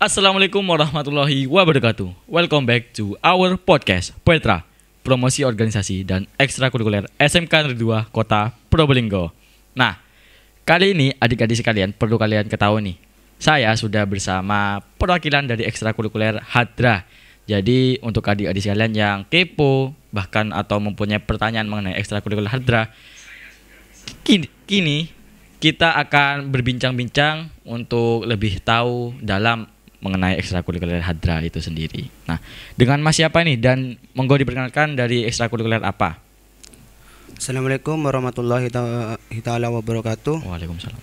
Assalamualaikum warahmatullahi wabarakatuh. Welcome back to our podcast Petra, promosi organisasi dan ekstrakurikuler SMK Negeri 2 Kota Probolinggo. Nah, kali ini adik-adik sekalian perlu kalian ketahui nih. Saya sudah bersama perwakilan dari ekstrakurikuler Hadra. Jadi untuk adik-adik sekalian yang kepo bahkan atau mempunyai pertanyaan mengenai ekstrakurikuler Hadra, kini, kini kita akan berbincang-bincang untuk lebih tahu dalam mengenai ekstrakurikuler hadra itu sendiri. Nah, dengan Mas siapa nih dan monggo diperkenalkan dari ekstrakurikuler apa? Assalamualaikum warahmatullahi taala wabarakatuh. Waalaikumsalam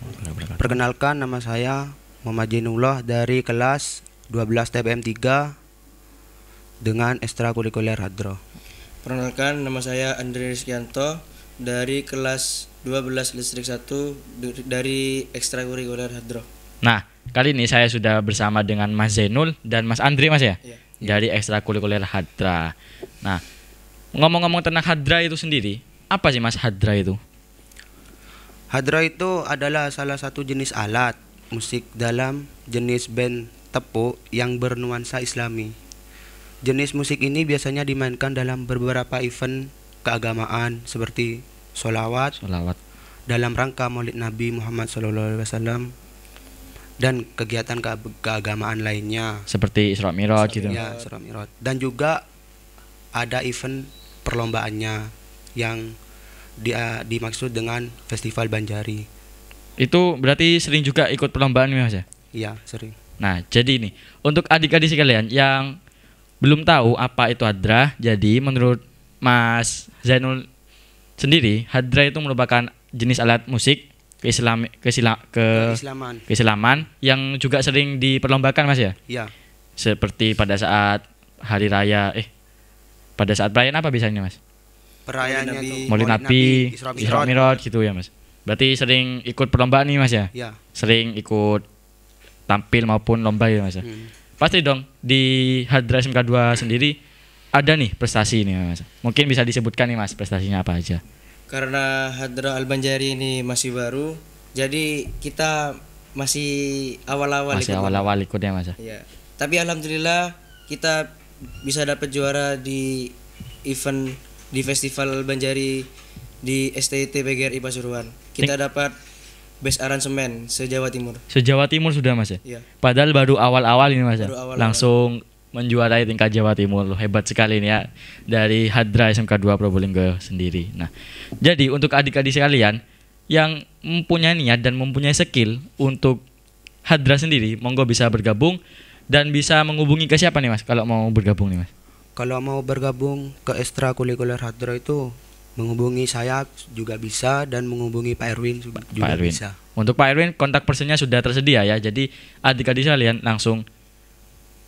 Perkenalkan nama saya Muhammad Jinullah dari kelas 12 TBM 3 dengan ekstrakurikuler hadra. Perkenalkan nama saya Andre Rizkianto dari kelas 12 listrik 1 dari ekstrakurikuler hadroh. Nah, kali ini saya sudah bersama dengan Mas Zainul dan Mas Andri Mas ya. Yeah. Dari ekstrakurikuler Hadra. Nah, ngomong-ngomong tentang Hadra itu sendiri, apa sih Mas Hadra itu? Hadra itu adalah salah satu jenis alat musik dalam jenis band tepuk yang bernuansa islami. Jenis musik ini biasanya dimainkan dalam beberapa event keagamaan seperti solawat, solawat. dalam rangka maulid Nabi Muhammad SAW dan kegiatan ke keagamaan lainnya seperti Isra Mi'raj gitu. Ya, Isra Mi'raj. Dan juga ada event perlombaannya yang dia eh, dimaksud dengan Festival Banjari. Itu berarti sering juga ikut perlombaan Mas ya? Iya, sering. Nah, jadi nih, untuk adik-adik sekalian yang belum tahu apa itu hadrah, jadi menurut Mas Zainul sendiri, hadrah itu merupakan jenis alat musik keislam ke keislaman. keislaman yang juga sering diperlombakan Mas ya? Iya. Seperti pada saat hari raya eh pada saat perayaan apa biasanya Mas? perayaan Nabi, Maulid Nabi, Isra Mi'raj gitu ya Mas. Berarti sering ikut perlombaan nih Mas ya? Iya. Sering ikut tampil maupun lomba ya Mas ya? Hmm. Pasti dong di hadras mk 2 sendiri ada nih prestasi nih Mas. Mungkin bisa disebutkan nih Mas prestasinya apa aja? karena Hadra Al-Banjari ini masih baru jadi kita masih awal-awal masih awal-awal ikut ya mas ya iya. tapi alhamdulillah kita bisa dapat juara di event di festival Banjari di STT PGRI Pasuruan kita Think. dapat best aransemen se Jawa Timur se Jawa Timur sudah mas ya, ya. padahal baru awal-awal ini mas ya baru awal -awal. langsung menjuarai tingkat Jawa Timur hebat sekali nih ya dari Hadra SMK 2 Probolinggo sendiri. Nah, jadi untuk adik-adik sekalian yang mempunyai niat dan mempunyai skill untuk Hadra sendiri, monggo bisa bergabung dan bisa menghubungi ke siapa nih Mas kalau mau bergabung nih Mas? Kalau mau bergabung ke ekstrakurikuler Hadra itu menghubungi saya juga bisa dan menghubungi Pak Erwin juga Pak Erwin. bisa. Untuk Pak Erwin kontak personnya sudah tersedia ya. Jadi adik-adik sekalian langsung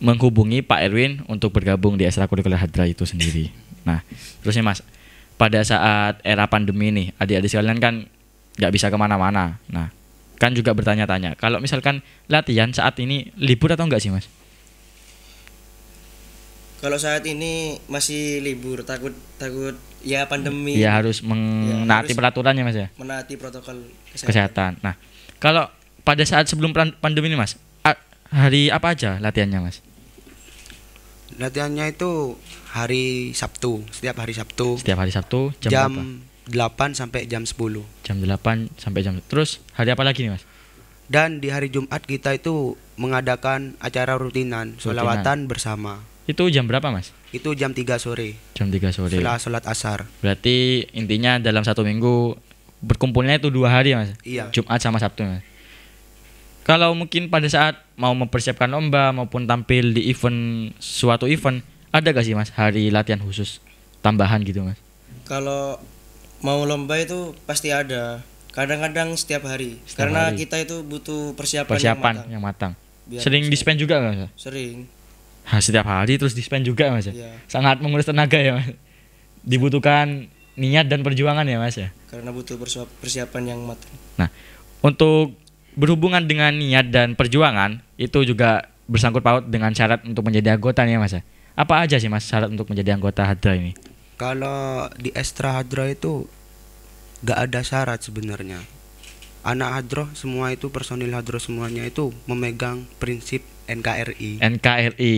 menghubungi Pak Erwin untuk bergabung di ekstrakurikuler Hadra itu sendiri. Nah, terusnya Mas, pada saat era pandemi nih, adik-adik sekalian kan nggak bisa kemana-mana. Nah, kan juga bertanya-tanya, kalau misalkan latihan saat ini libur atau enggak sih Mas? Kalau saat ini masih libur, takut takut ya pandemi. Ya harus ya, menaati ya, peraturannya Mas ya. Menaati protokol kesehatan. kesehatan. Nah, kalau pada saat sebelum pandemi ini Mas, hari apa aja latihannya Mas? latihannya itu hari Sabtu, setiap hari Sabtu. Setiap hari Sabtu jam, jam berapa? 8 sampai jam 10. Jam 8 sampai jam Terus hari apa lagi nih, Mas? Dan di hari Jumat kita itu mengadakan acara rutinan, sholawatan bersama. Itu jam berapa, Mas? Itu jam 3 sore. Jam 3 sore. Setelah sholat asar. Berarti intinya dalam satu minggu berkumpulnya itu dua hari, Mas? Iya. Jumat sama Sabtu, Mas? kalau mungkin pada saat mau mempersiapkan lomba maupun tampil di event suatu event ada gak sih mas hari latihan khusus tambahan gitu mas kalau mau lomba itu pasti ada kadang-kadang setiap hari setiap karena hari. kita itu butuh persiapan, persiapan yang matang, yang matang. Biar sering bisa. dispen juga nggak mas sering setiap hari terus dispen juga mas ya. Iya. sangat menguras tenaga ya mas dibutuhkan niat dan perjuangan ya mas ya karena butuh persiapan yang matang nah untuk berhubungan dengan niat dan perjuangan itu juga bersangkut paut dengan syarat untuk menjadi anggota nih mas ya? apa aja sih mas syarat untuk menjadi anggota hadra ini kalau di Estra Hadra itu gak ada syarat sebenarnya anak hadroh semua itu personil hadroh semuanya itu memegang prinsip NKRI NKRI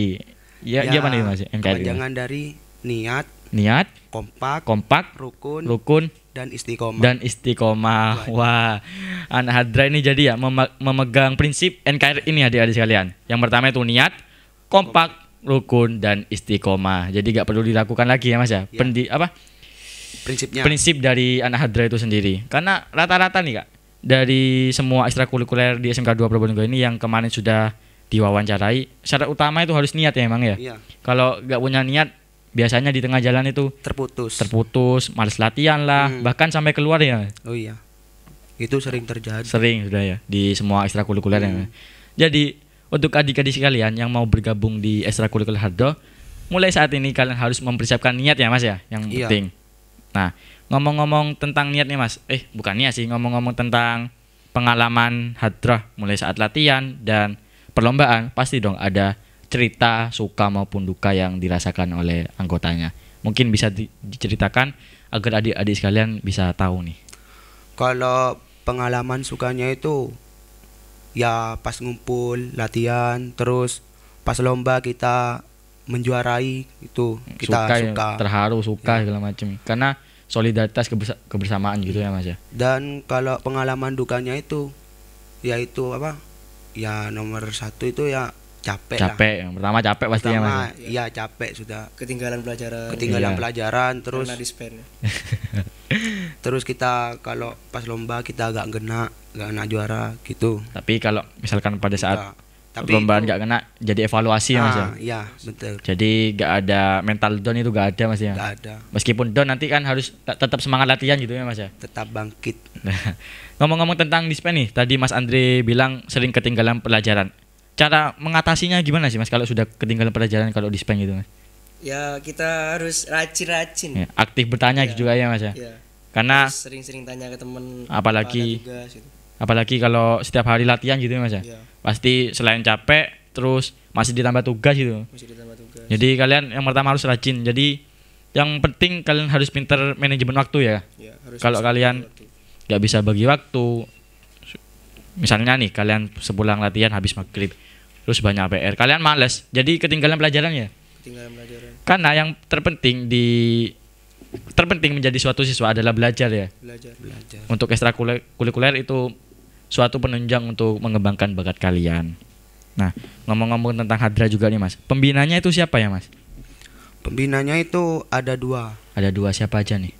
ya, ya gimana ya mas iya, NKRI jangan dari niat niat, kompak, kompak, rukun, rukun dan istiqomah. Dan istiqomah. Wah. Anak Hadra ini jadi ya memegang prinsip NKRI ini adik-adik sekalian. Yang pertama itu niat, kompak, rukun dan istiqomah. Jadi gak perlu dilakukan lagi ya Mas ya. ya. Pendi apa? Prinsipnya. Prinsip dari anak Hadra itu sendiri. Karena rata-rata nih Kak, dari semua ekstrakurikuler di SMK 2 Probolinggo ini yang kemarin sudah diwawancarai, syarat utama itu harus niat ya emang ya. ya. Kalau gak punya niat biasanya di tengah jalan itu terputus terputus males latihan lah hmm. bahkan sampai keluar ya oh iya itu sering terjadi sering sudah ya di semua ekstrakurikuler ya. hmm. ya. jadi untuk adik-adik sekalian yang mau bergabung di ekstrakurikuler Hardo mulai saat ini kalian harus mempersiapkan niat ya mas ya yang iya. penting nah ngomong-ngomong tentang niat nih mas eh bukan niat sih ngomong-ngomong tentang pengalaman hadrah mulai saat latihan dan perlombaan pasti dong ada cerita suka maupun duka yang dirasakan oleh anggotanya. Mungkin bisa di, diceritakan agar adik-adik sekalian bisa tahu nih. Kalau pengalaman sukanya itu ya pas ngumpul latihan terus pas lomba kita menjuarai itu hmm, kita suka, ya, suka. terharu suka ya. segala macam karena solidaritas kebers kebersamaan gitu ya mas ya dan kalau pengalaman dukanya itu yaitu apa ya nomor satu itu ya capek capek lah. pertama capek pastinya ya mas iya capek sudah ketinggalan pelajaran ketinggalan iya. pelajaran terus ya. terus kita kalau pas lomba kita agak kena nggak kena juara gitu tapi kalau misalkan pada saat tapi lombaan nggak kena jadi evaluasi ya mas ya ah, iya, betul jadi nggak ada mental down itu nggak ada mas ya nggak ada meskipun down nanti kan harus tetap semangat latihan gitu ya mas ya tetap bangkit nah, ngomong-ngomong tentang dispen nih tadi mas Andre bilang sering ketinggalan pelajaran cara mengatasinya gimana sih mas kalau sudah ketinggalan pelajaran kalau di Spanyol itu mas? Ya kita harus rajin-rajin Ya, aktif bertanya ya. juga ya mas ya. ya. Karena sering-sering tanya ke teman Apalagi tugas, gitu. apalagi kalau setiap hari latihan gitu ya mas ya. ya. Pasti selain capek terus masih ditambah tugas gitu. Masih ditambah tugas. Jadi kalian yang pertama harus rajin. Jadi yang penting kalian harus pinter manajemen waktu ya. ya harus kalau kalian nggak bisa bagi waktu misalnya nih kalian sebulan latihan habis maghrib terus banyak PR kalian males jadi ketinggalan pelajarannya ketinggalan pelajaran karena yang terpenting di terpenting menjadi suatu siswa adalah belajar ya belajar belajar untuk ekstrakurikuler itu suatu penunjang untuk mengembangkan bakat kalian nah ngomong-ngomong tentang hadra juga nih mas pembinanya itu siapa ya mas pembinanya itu ada dua ada dua siapa aja nih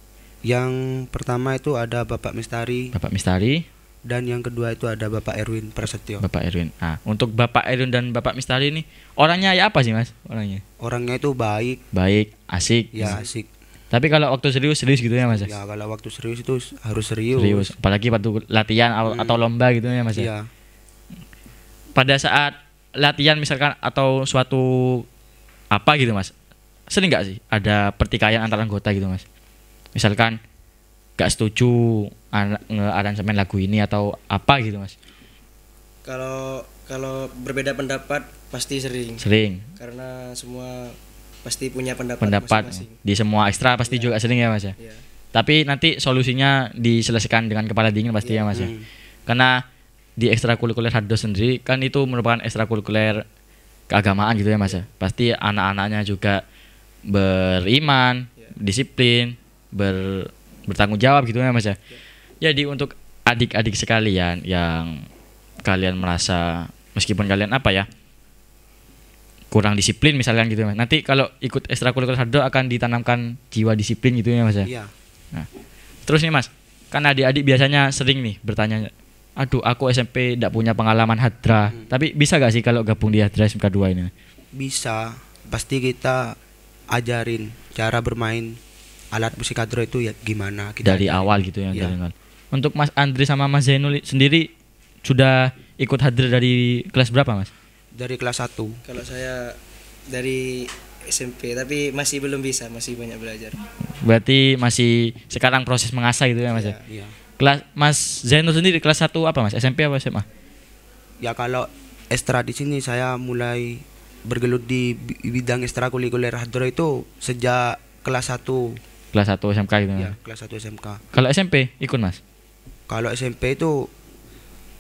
yang pertama itu ada Bapak Mistari Bapak Mistari dan yang kedua itu ada Bapak Erwin Prasetyo. Bapak Erwin. Ah, untuk Bapak Erwin dan Bapak Mistari ini orangnya ya apa sih, Mas? Orangnya? Orangnya itu baik. Baik, asik. Ya, asik. Tapi kalau waktu serius serius gitu ya, Mas? Ya, kalau waktu serius itu harus serius. Serius, apalagi waktu latihan hmm. atau lomba gitu ya, Mas. Ya? Iya. Pada saat latihan misalkan atau suatu apa gitu, Mas. Sering nggak sih ada pertikaian antara anggota gitu, Mas? Misalkan gak setuju aransemen lagu ini atau apa gitu mas kalau kalau berbeda pendapat pasti sering sering karena semua pasti punya pendapat pendapat masing -masing. di semua ekstra pasti ya. juga sering ya mas ya, ya. tapi nanti solusinya diselesaikan dengan kepala dingin pasti ya, ya mas hmm. ya karena di ekstrakurikuler hardos sendiri kan itu merupakan ekstrakurikuler keagamaan gitu ya mas ya iya. pasti anak-anaknya juga beriman ya. disiplin ber bertanggung jawab gitu ya Mas ya. Jadi ya, untuk adik-adik sekalian yang kalian merasa meskipun kalian apa ya kurang disiplin misalnya gitu mas. Nanti kalau ikut ekstrakurikuler hardo akan ditanamkan jiwa disiplin gitu ya mas ya. Iya. Nah, terus nih mas, kan adik-adik biasanya sering nih bertanya, aduh aku SMP tidak punya pengalaman hadra, hmm. tapi bisa gak sih kalau gabung di hadra SMK 2 ini? Bisa, pasti kita ajarin cara bermain alat musik hadro itu ya gimana gitu. dari awal gitu ya, ya. Dari untuk Mas Andri sama Mas Zainul sendiri sudah ikut hadir dari kelas berapa Mas dari kelas 1 kalau saya dari SMP tapi masih belum bisa masih banyak belajar berarti masih sekarang proses mengasah gitu ya Mas ya, ya? ya. kelas Mas Zainul sendiri kelas 1 apa Mas SMP apa SMA ya kalau estra di sini saya mulai bergelut di bidang ekstrakurikuler hadro itu sejak kelas 1 kelas 1 SMK gitu ya kelas 1 SMK kalau SMP ikut mas kalau SMP itu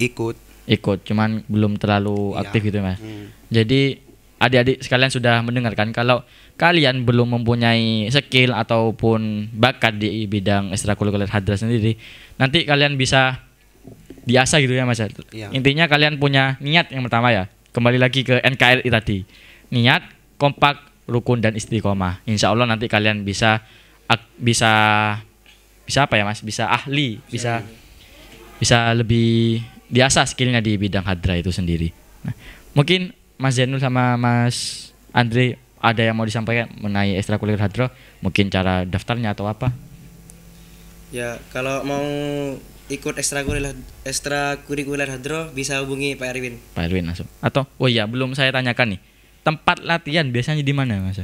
ikut ikut cuman belum terlalu iya. aktif gitu mas hmm. jadi adik-adik sekalian sudah mendengarkan kalau kalian belum mempunyai skill ataupun bakat di bidang ekstrakurikuler hadras sendiri nanti kalian bisa diasah gitu ya mas ya. Iya. intinya kalian punya niat yang pertama ya kembali lagi ke NKRI tadi niat kompak rukun dan istiqomah insya Allah nanti kalian bisa bisa bisa apa ya mas bisa ahli bisa bisa lebih biasa skillnya di bidang hadra itu sendiri nah, mungkin mas Zainul sama mas Andre ada yang mau disampaikan mengenai ekstrakurikuler hadra mungkin cara daftarnya atau apa ya kalau mau ikut ekstrakurikuler ekstrakurikuler hadro bisa hubungi Pak Erwin. Pak Erwin langsung. Atau oh iya belum saya tanyakan nih. Tempat latihan biasanya di mana Mas?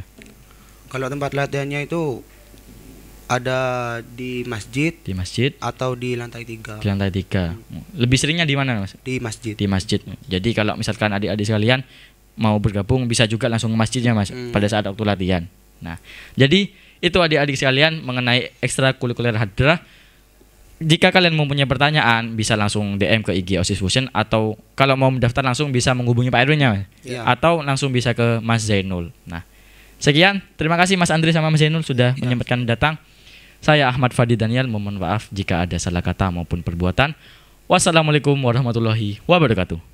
Kalau tempat latihannya itu ada di masjid di masjid atau di lantai tiga di lantai tiga hmm. lebih seringnya di mana mas di masjid di masjid jadi kalau misalkan adik-adik sekalian mau bergabung bisa juga langsung ke masjidnya mas hmm. pada saat waktu latihan nah jadi itu adik-adik sekalian mengenai ekstrakurikuler hadrah jika kalian mempunyai pertanyaan bisa langsung DM ke IG OSIS Fusion atau kalau mau mendaftar langsung bisa menghubungi Pak Erwin yeah. atau langsung bisa ke Mas Zainul. Nah, sekian terima kasih Mas Andri sama Mas Zainul sudah ya. menyempatkan datang. Saya Ahmad Fadi Daniel mohon maaf jika ada salah kata maupun perbuatan. Wassalamualaikum warahmatullahi wabarakatuh.